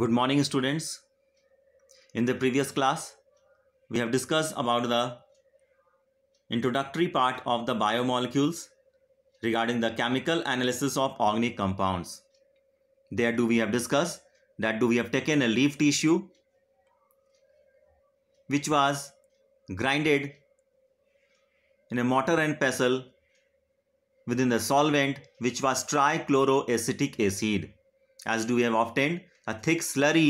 Good morning students. In the previous class, we have discussed about the introductory part of the biomolecules regarding the chemical analysis of organic compounds. There do we have discussed that do we have taken a leaf tissue which was grinded in a mortar and pestle within the solvent which was trichloroacetic acid as do we have obtained a thick slurry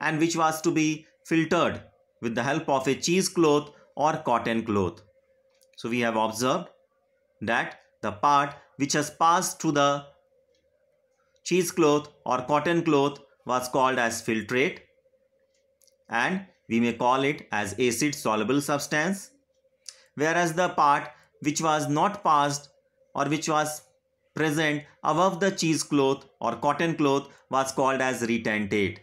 and which was to be filtered with the help of a cheesecloth or cotton cloth. So we have observed that the part which has passed through the cheesecloth or cotton cloth was called as filtrate and we may call it as acid soluble substance whereas the part which was not passed or which was present above the cheesecloth or cotton cloth was called as retentate.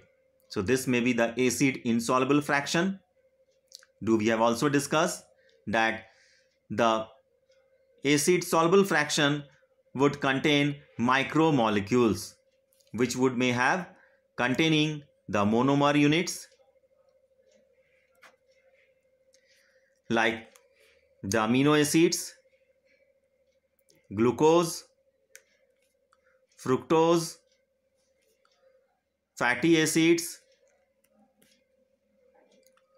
So this may be the acid insoluble fraction. Do we have also discussed that the acid soluble fraction would contain micromolecules which would may have containing the monomer units like the amino acids, glucose, fructose, fatty acids,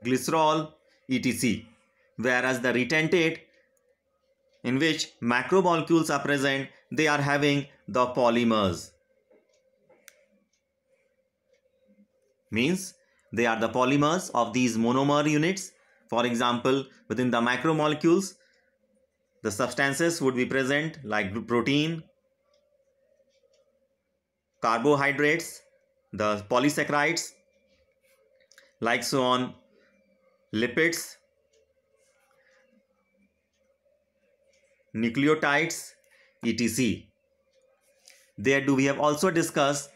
glycerol, etc. Whereas the retentate in which macromolecules are present, they are having the polymers. Means they are the polymers of these monomer units. For example, within the macromolecules, the substances would be present like protein, carbohydrates, the polysaccharides, like so on, lipids, nucleotides, etc. There do we have also discussed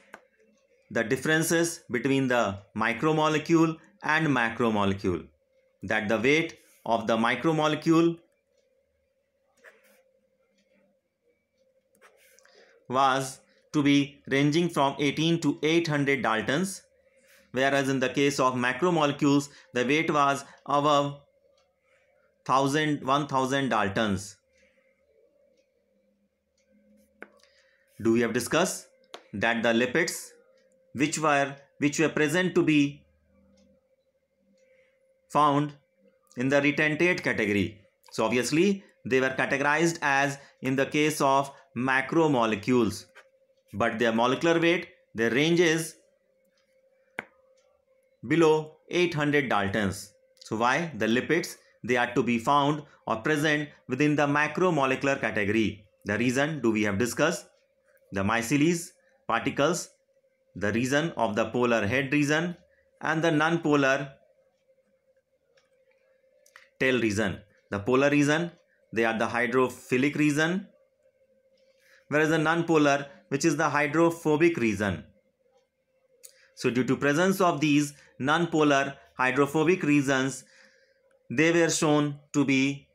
the differences between the micromolecule and macromolecule that the weight of the micromolecule was to be ranging from 18 to 800 Daltons, whereas in the case of macromolecules, the weight was above 1000, 1000 Daltons. Do we have discussed that the lipids which were which were present to be found in the retentate category. So obviously they were categorized as in the case of macromolecules but their molecular weight, their range is below 800 Daltons. So why? The lipids, they are to be found or present within the macromolecular category. The reason do we have discussed? The micelles particles, the reason of the polar head region and the non-polar tail region. The polar region, they are the hydrophilic region, whereas the non-polar, which is the hydrophobic region. So due to presence of these nonpolar hydrophobic regions, they were shown to be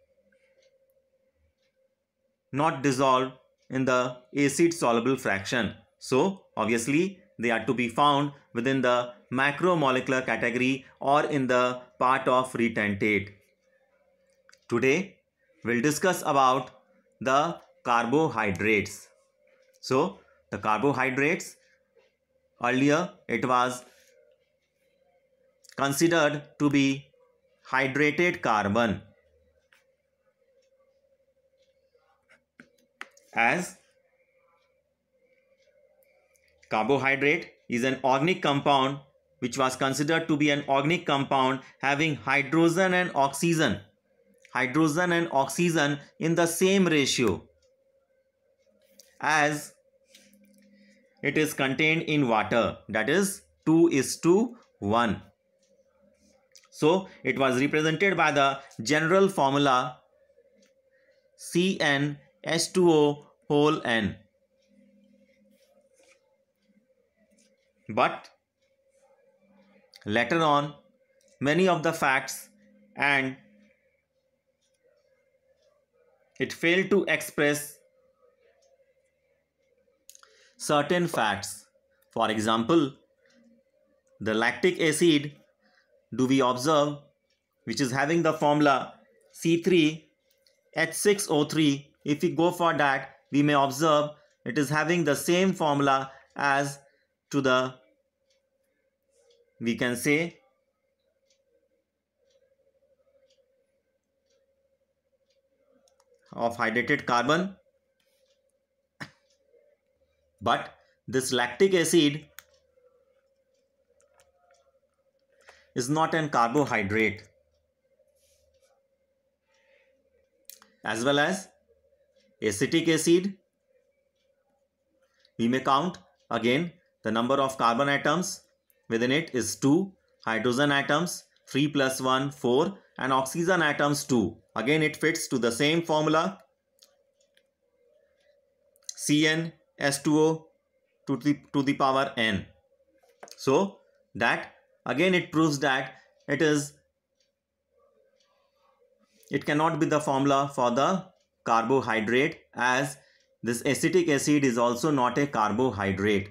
not dissolved in the acid soluble fraction. So obviously they are to be found within the macromolecular category or in the part of retentate. Today we'll discuss about the carbohydrates. So the carbohydrates. Earlier, it was considered to be hydrated carbon as carbohydrate is an organic compound which was considered to be an organic compound having hydrogen and oxygen hydrogen and oxygen in the same ratio as it is contained in water that is 2 is to 1. So it was represented by the general formula Cn H2O whole n. But later on many of the facts and it failed to express certain fats. For example, the lactic acid do we observe which is having the formula C3H6O3. If we go for that, we may observe it is having the same formula as to the, we can say, of hydrated carbon but this lactic acid is not an carbohydrate as well as acetic acid we may count again the number of carbon atoms within it is 2 hydrogen atoms 3 plus 1 4 and oxygen atoms 2 again it fits to the same formula CN S2O to the, to the power n. So that again it proves that it is it cannot be the formula for the carbohydrate as this acetic acid is also not a carbohydrate.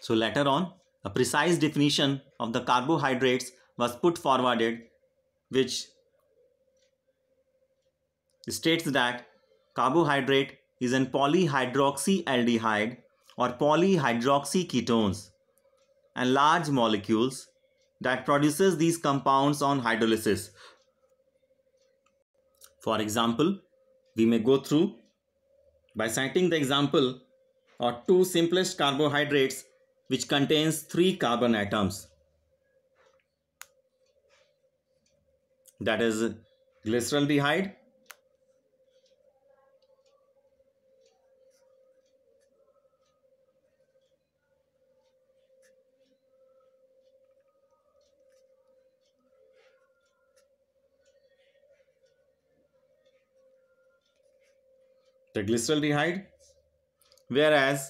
So later on a precise definition of the carbohydrates was put forwarded which states that carbohydrate is in polyhydroxyaldehyde or polyhydroxy ketones and large molecules that produces these compounds on hydrolysis. For example, we may go through by citing the example or two simplest carbohydrates which contains three carbon atoms. That is glyceraldehyde triglyceride whereas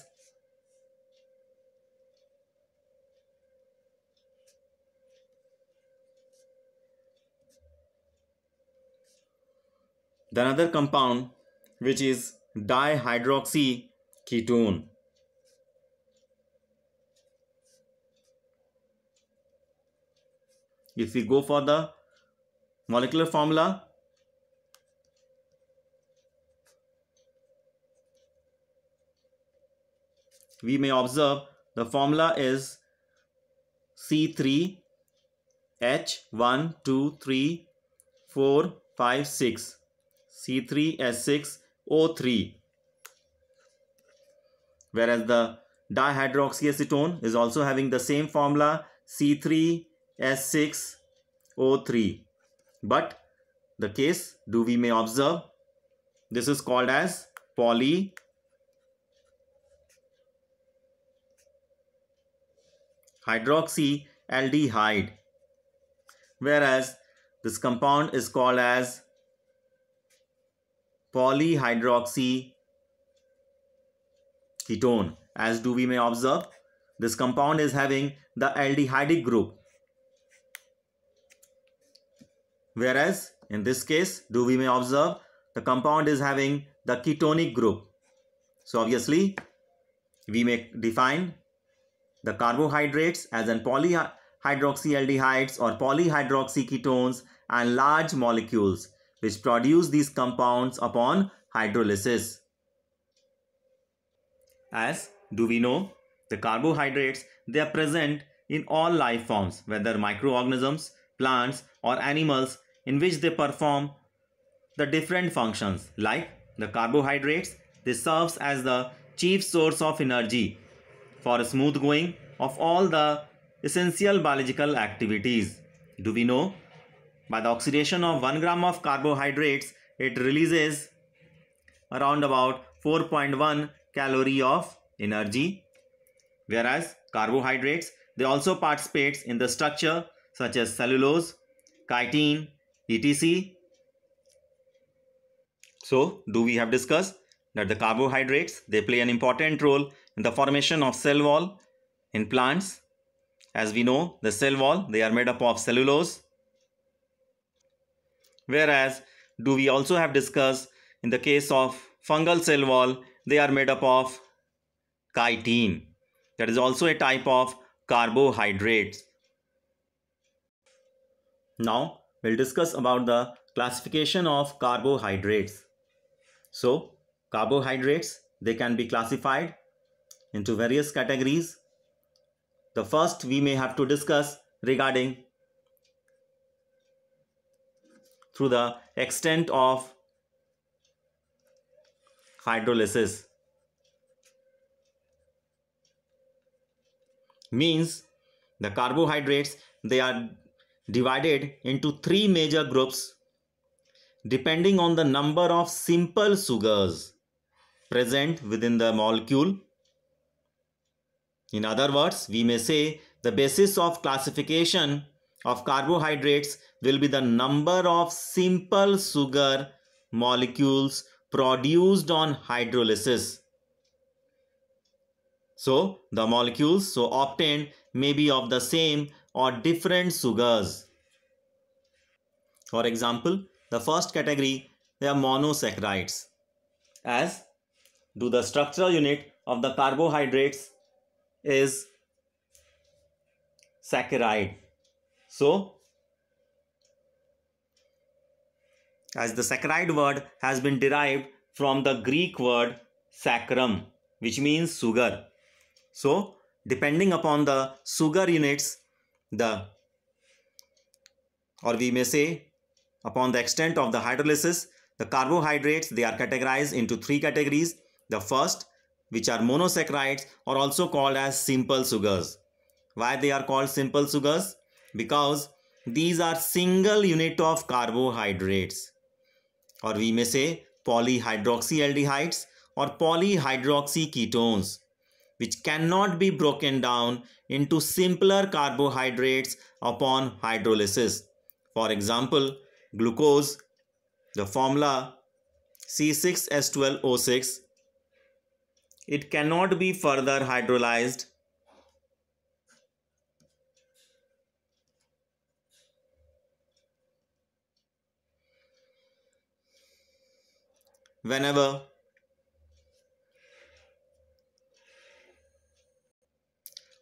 the another compound which is dihydroxy ketone if we go for the molecular formula we may observe the formula is C3 H1 2 3 4 5 6 C3 S6 O3 whereas the dihydroxyacetone is also having the same formula C3 S6 O3 but the case do we may observe this is called as poly hydroxyaldehyde. Whereas this compound is called as polyhydroxy ketone. As do we may observe, this compound is having the aldehydic group. Whereas in this case, do we may observe, the compound is having the ketonic group. So obviously, we may define the carbohydrates as in polyhydroxyaldehydes or polyhydroxyketones and large molecules which produce these compounds upon hydrolysis. As do we know, the carbohydrates, they are present in all life forms, whether microorganisms, plants or animals in which they perform the different functions like the carbohydrates, they serves as the chief source of energy for smooth going of all the essential biological activities. Do we know? By the oxidation of 1 gram of carbohydrates, it releases around about 4.1 calorie of energy. Whereas carbohydrates, they also participates in the structure such as cellulose, chitin, etc. So, do we have discussed that the carbohydrates, they play an important role the formation of cell wall in plants. As we know, the cell wall, they are made up of cellulose. Whereas, do we also have discussed in the case of fungal cell wall, they are made up of chitin. That is also a type of carbohydrates. Now, we'll discuss about the classification of carbohydrates. So, carbohydrates, they can be classified into various categories. The first we may have to discuss regarding through the extent of hydrolysis means the carbohydrates they are divided into three major groups depending on the number of simple sugars present within the molecule in other words, we may say the basis of classification of carbohydrates will be the number of simple sugar molecules produced on hydrolysis. So, the molecules so obtained may be of the same or different sugars. For example, the first category they are monosaccharides as do the structural unit of the carbohydrates is saccharide. So, as the saccharide word has been derived from the Greek word saccharum, which means sugar. So, depending upon the sugar units, the or we may say upon the extent of the hydrolysis, the carbohydrates, they are categorized into three categories. The first which are monosaccharides or also called as simple sugars. Why they are called simple sugars? Because these are single unit of carbohydrates or we may say polyhydroxyaldehydes or polyhydroxyketones which cannot be broken down into simpler carbohydrates upon hydrolysis. For example, glucose, the formula C6H12O6 it cannot be further hydrolyzed. Whenever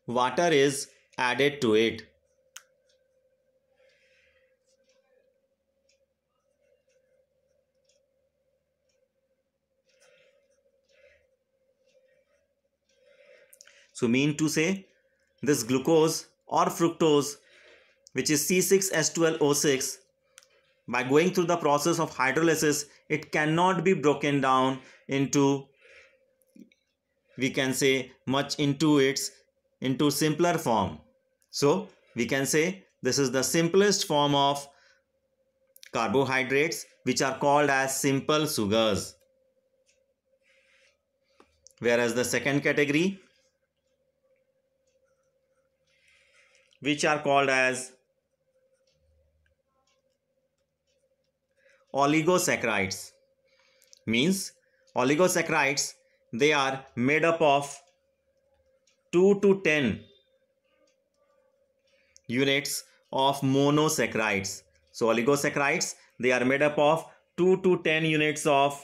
water is added to it. So mean to say this glucose or fructose which is C6H12O6 by going through the process of hydrolysis it cannot be broken down into we can say much into its into simpler form. So we can say this is the simplest form of carbohydrates which are called as simple sugars. Whereas the second category which are called as oligosaccharides means oligosaccharides they are made up of 2 to 10 units of monosaccharides so oligosaccharides they are made up of 2 to 10 units of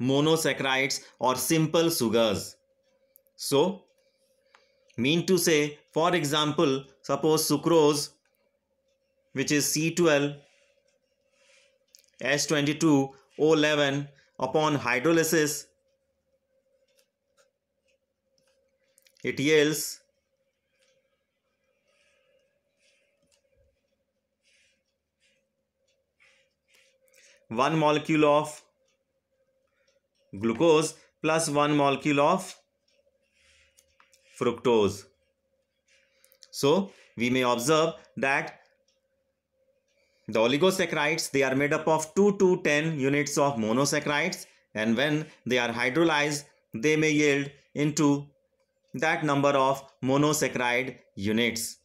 monosaccharides or simple sugars so, mean to say, for example, suppose sucrose, which is C12, S22, O11, upon hydrolysis, it yields one molecule of glucose plus one molecule of fructose. So we may observe that the oligosaccharides they are made up of 2 to 10 units of monosaccharides and when they are hydrolyzed they may yield into that number of monosaccharide units.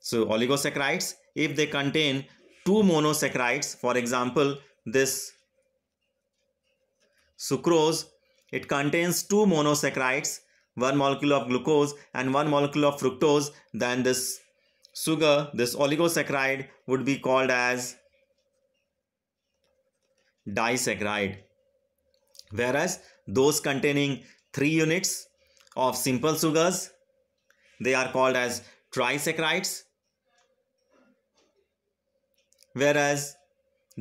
So oligosaccharides if they contain two monosaccharides for example this sucrose it contains two monosaccharides one molecule of glucose and one molecule of fructose then this sugar this oligosaccharide would be called as disaccharide whereas those containing three units of simple sugars they are called as trisaccharides whereas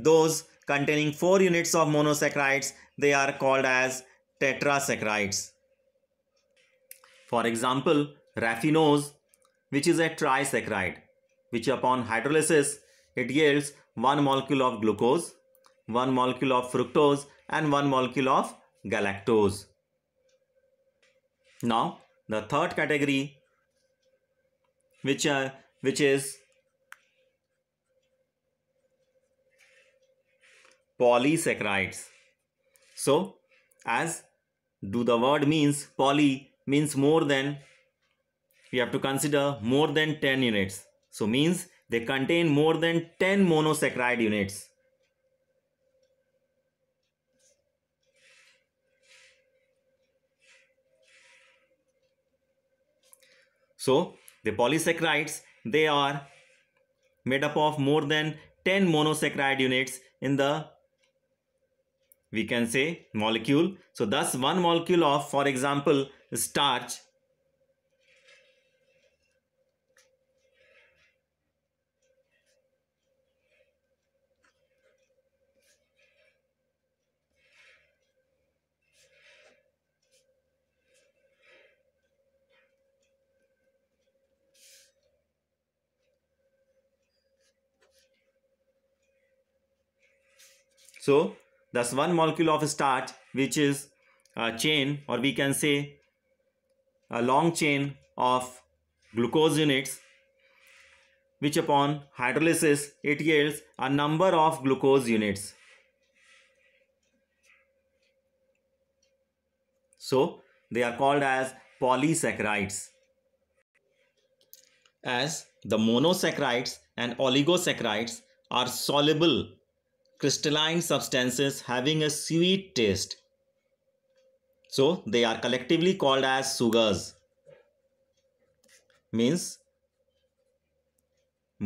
those containing four units of monosaccharides they are called as tetrasaccharides for example, raffinose, which is a trisaccharide, which upon hydrolysis, it yields 1 molecule of glucose, 1 molecule of fructose and 1 molecule of galactose. Now, the third category, which, uh, which is polysaccharides. So, as do the word means poly means more than we have to consider more than 10 units so means they contain more than 10 monosaccharide units so the polysaccharides they are made up of more than 10 monosaccharide units in the we can say molecule so thus one molecule of for example starch So, thus one molecule of starch which is a chain or we can say a long chain of glucose units which upon hydrolysis it yields a number of glucose units. So they are called as polysaccharides. As the monosaccharides and oligosaccharides are soluble crystalline substances having a sweet taste so they are collectively called as sugars. Means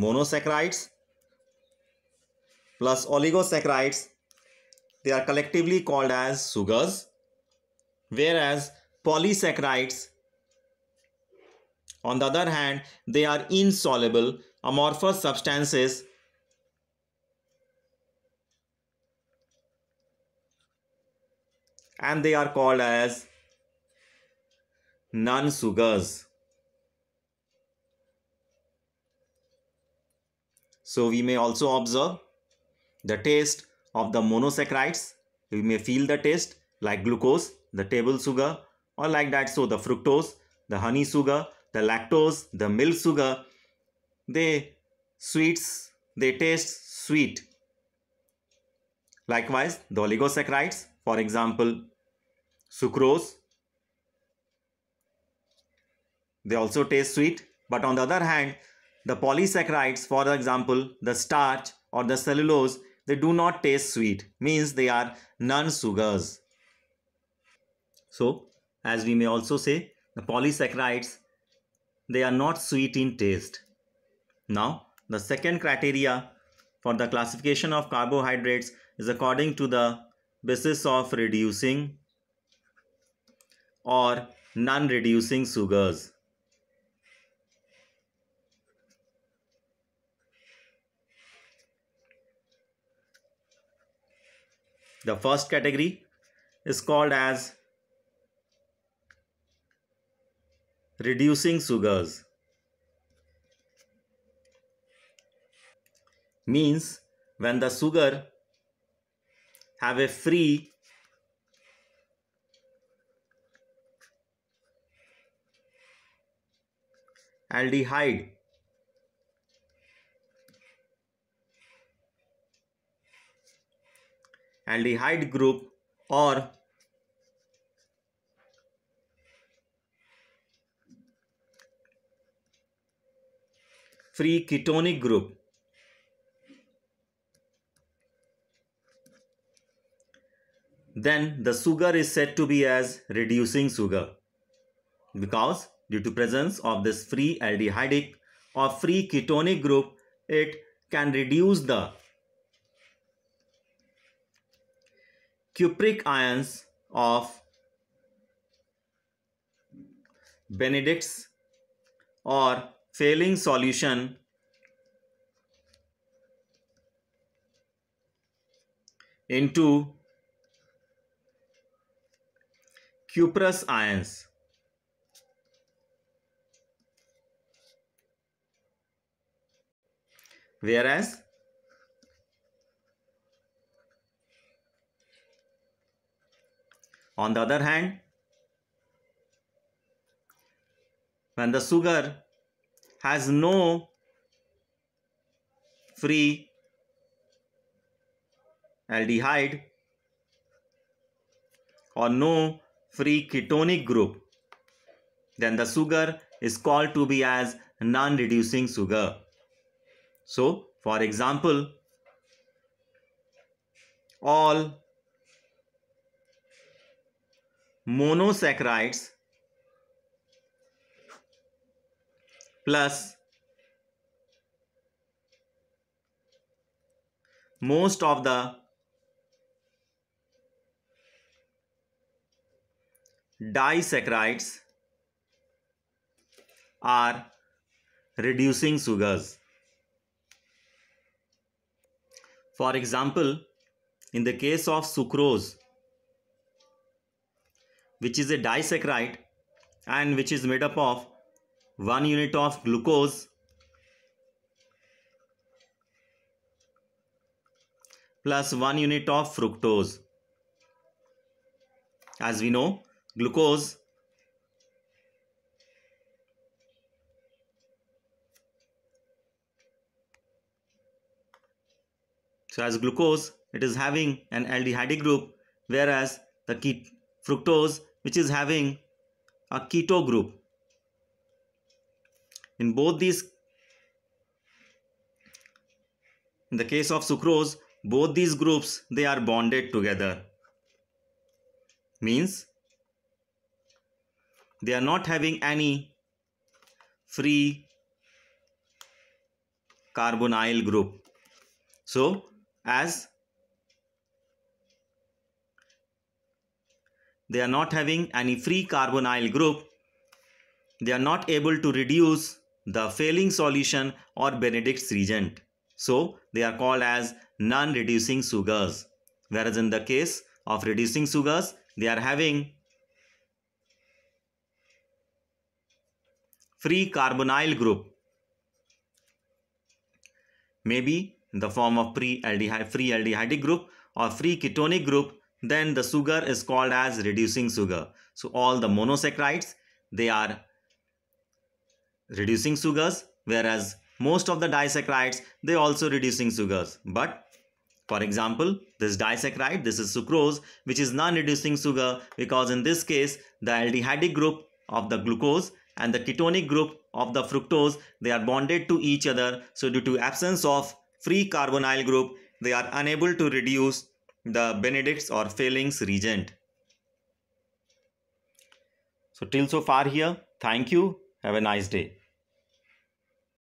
monosaccharides plus oligosaccharides they are collectively called as sugars whereas polysaccharides on the other hand they are insoluble amorphous substances and they are called as non sugars. So we may also observe the taste of the monosaccharides. We may feel the taste like glucose, the table sugar or like that. So the fructose, the honey sugar, the lactose, the milk sugar, they sweets, they taste sweet. Likewise, the oligosaccharides, for example, sucrose, they also taste sweet. But on the other hand, the polysaccharides, for example, the starch or the cellulose, they do not taste sweet, means they are non-sugars. So, as we may also say, the polysaccharides, they are not sweet in taste. Now, the second criteria for the classification of carbohydrates is according to the basis of reducing or non-reducing sugars. The first category is called as reducing sugars means when the sugar have a free aldehyde aldehyde group or free ketonic group then the sugar is said to be as reducing sugar because due to presence of this free aldehydic or free ketonic group it can reduce the cupric ions of benedict's or failing solution into cuprous ions. Whereas on the other hand when the sugar has no free aldehyde or no free ketonic group, then the sugar is called to be as non-reducing sugar. So, for example, all monosaccharides plus most of the disaccharides are reducing sugars. For example, in the case of sucrose, which is a disaccharide and which is made up of 1 unit of glucose plus 1 unit of fructose. As we know, glucose so as glucose it is having an aldehyde group whereas the ket fructose which is having a keto group in both these in the case of sucrose both these groups they are bonded together means they are not having any free carbonyl group so as they are not having any free carbonyl group they are not able to reduce the failing solution or benedict's reagent so they are called as non-reducing sugars whereas in the case of reducing sugars they are having free carbonyl group may be in the form of free aldehyde, free aldehydic group or free ketonic group, then the sugar is called as reducing sugar. So all the monosaccharides, they are reducing sugars, whereas most of the disaccharides, they also reducing sugars. But for example, this disaccharide, this is sucrose, which is non-reducing sugar because in this case, the aldehydic group of the glucose and the ketonic group of the fructose they are bonded to each other so due to absence of free carbonyl group they are unable to reduce the benedict's or failings reagent so till so far here thank you have a nice day